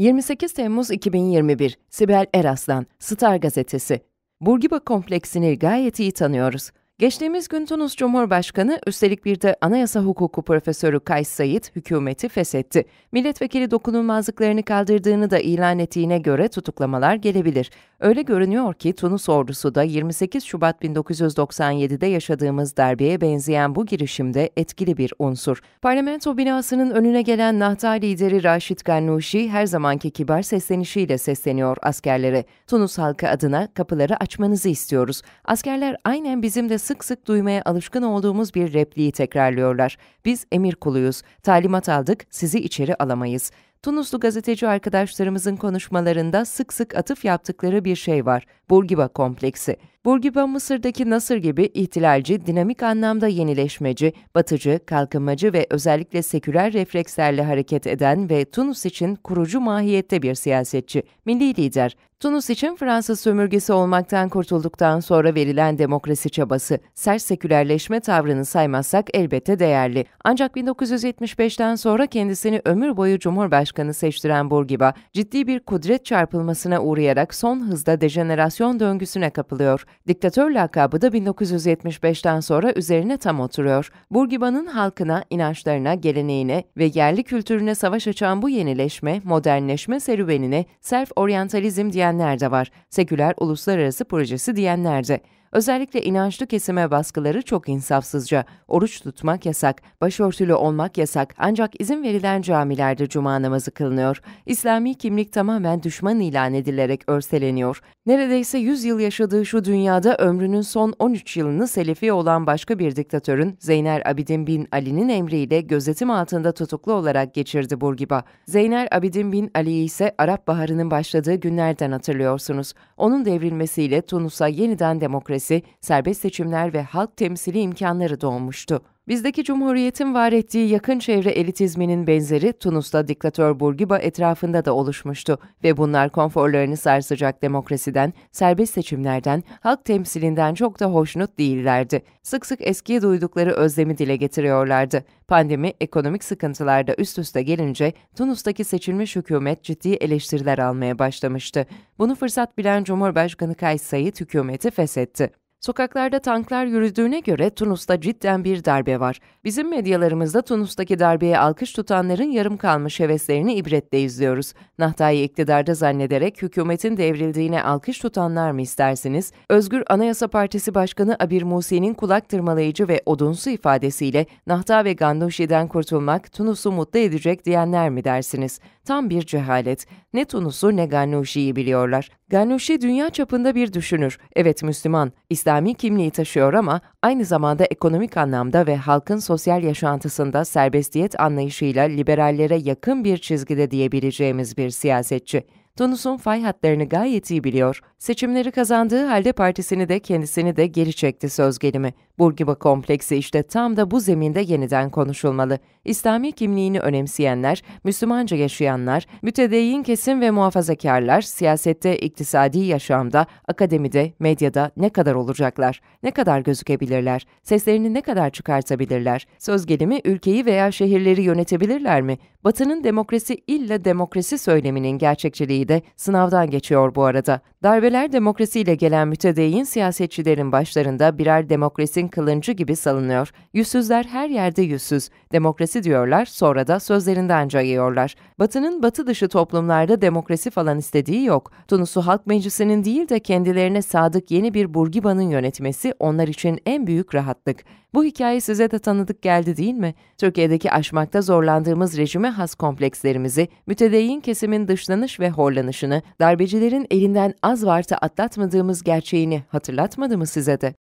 28 Temmuz 2021 Sibel Eraslan, Star Gazetesi. Burgiba kompleksini gayet iyi tanıyoruz. Geçtiğimiz gün Tunus Cumhurbaşkanı, üstelik bir de anayasa hukuku profesörü Kays Said, hükümeti feshetti. Milletvekili dokunulmazlıklarını kaldırdığını da ilan ettiğine göre tutuklamalar gelebilir. Öyle görünüyor ki Tunus ordusu da 28 Şubat 1997'de yaşadığımız darbeye benzeyen bu girişimde etkili bir unsur. Parlamento binasının önüne gelen Nahda lideri Raşit Gannuşi her zamanki kibar seslenişiyle sesleniyor askerlere. Tunus halkı adına kapıları açmanızı istiyoruz. Askerler aynen bizim de sık sık duymaya alışkın olduğumuz bir repliği tekrarlıyorlar. Biz emir kuluyuz, talimat aldık, sizi içeri alamayız.'' Tunuslu gazeteci arkadaşlarımızın konuşmalarında sık sık atıf yaptıkları bir şey var. Burgiba kompleksi. Burgiba Mısır'daki Nasır gibi ihtilalci, dinamik anlamda yenileşmeci, batıcı, kalkınmacı ve özellikle seküler reflekslerle hareket eden ve Tunus için kurucu mahiyette bir siyasetçi, milli lider. Tunus için Fransız sömürgesi olmaktan kurtulduktan sonra verilen demokrasi çabası, sert sekülerleşme tavrını saymazsak elbette değerli. Ancak 1975'ten sonra kendisini ömür boyu Cumhurbaşkanı Başkanı seçtiren Burgiba, ciddi bir kudret çarpılmasına uğrayarak son hızda dejenerasyon döngüsüne kapılıyor. Diktatör lakabı da 1975'ten sonra üzerine tam oturuyor. Burgiba'nın halkına, inançlarına, geleneğine ve yerli kültürüne savaş açan bu yenileşme, modernleşme serüvenine self-orientalizm diyenler de var, seküler uluslararası projesi diyenler de. Özellikle inançlı kesime baskıları çok insafsızca. Oruç tutmak yasak, başörtülü olmak yasak ancak izin verilen camilerde cuma namazı kılınıyor. İslami kimlik tamamen düşman ilan edilerek örseleniyor. Neredeyse 100 yıl yaşadığı şu dünyada ömrünün son 13 yılını selefi olan başka bir diktatörün Zeyner Abidin bin Ali'nin emriyle gözetim altında tutuklu olarak geçirdi Burgiba. Zeyner Abidin bin Ali ise Arap Baharı'nın başladığı günlerden hatırlıyorsunuz. Onun devrilmesiyle Tunus'a yeniden demokrasi demokrasi, serbest seçimler ve halk temsili imkanları doğmuştu. Bizdeki Cumhuriyet'in var ettiği yakın çevre elitizminin benzeri Tunus'ta diktatör Burgiba etrafında da oluşmuştu ve bunlar konforlarını sarsacak demokrasiden, serbest seçimlerden, halk temsilinden çok da hoşnut değillerdi. Sık sık eskiye duydukları özlemi dile getiriyorlardı. Pandemi, ekonomik sıkıntılar da üst üste gelince Tunus'taki seçilmiş hükümet ciddi eleştiriler almaya başlamıştı. Bunu fırsat bilen Cumhurbaşkanı Kays Said hükümeti feshetti. Sokaklarda tanklar yürüdüğüne göre Tunus'ta cidden bir darbe var. Bizim medyalarımızda Tunus'taki darbeye alkış tutanların yarım kalmış heveslerini ibretle izliyoruz. Nahtayı iktidarda zannederek hükümetin devrildiğine alkış tutanlar mı istersiniz? Özgür Anayasa Partisi Başkanı Abir Musi'nin kulak tırmalayıcı ve odunsu ifadesiyle Nahta ve Gandoşi'den kurtulmak Tunus'u mutlu edecek diyenler mi dersiniz? tam bir cehalet. Ne Tunus'u ne Gannouchi'yi biliyorlar. Gannouchi dünya çapında bir düşünür. Evet Müslüman, İslami kimliği taşıyor ama aynı zamanda ekonomik anlamda ve halkın sosyal yaşantısında serbestiyet anlayışıyla liberallere yakın bir çizgide diyebileceğimiz bir siyasetçi. Tunus'un fay hatlarını gayet iyi biliyor. Seçimleri kazandığı halde partisini de kendisini de geri çekti söz gelimi. Burgiba kompleksi işte tam da bu zeminde yeniden konuşulmalı. İslami kimliğini önemseyenler, Müslümanca yaşayanlar, mütedeyyin kesim ve muhafazakarlar siyasette, iktisadi yaşamda, akademide, medyada ne kadar olacaklar? Ne kadar gözükebilirler? Seslerini ne kadar çıkartabilirler? Söz gelimi ülkeyi veya şehirleri yönetebilirler mi? Batı'nın demokrasi illa demokrasi söyleminin gerçekçiliği de sınavdan geçiyor bu arada. Darbeler demokrasiyle gelen mütedeyyin siyasetçilerin başlarında birer demokrasinin kılıncı gibi salınıyor. Yüzsüzler her yerde yüzsüz. Demokrasi diyorlar sonra da sözlerinden cayıyorlar. Batı'nın batı dışı toplumlarda demokrasi falan istediği yok. Tunus'u Halk Meclisi'nin değil de kendilerine sadık yeni bir Burgiba'nın yönetmesi onlar için en büyük rahatlık. Bu hikaye size de tanıdık geldi değil mi? Türkiye'deki aşmakta zorlandığımız rejimi kendine has komplekslerimizi, mütedeyyin kesimin dışlanış ve horlanışını, darbecilerin elinden az varta atlatmadığımız gerçeğini hatırlatmadı mı size de?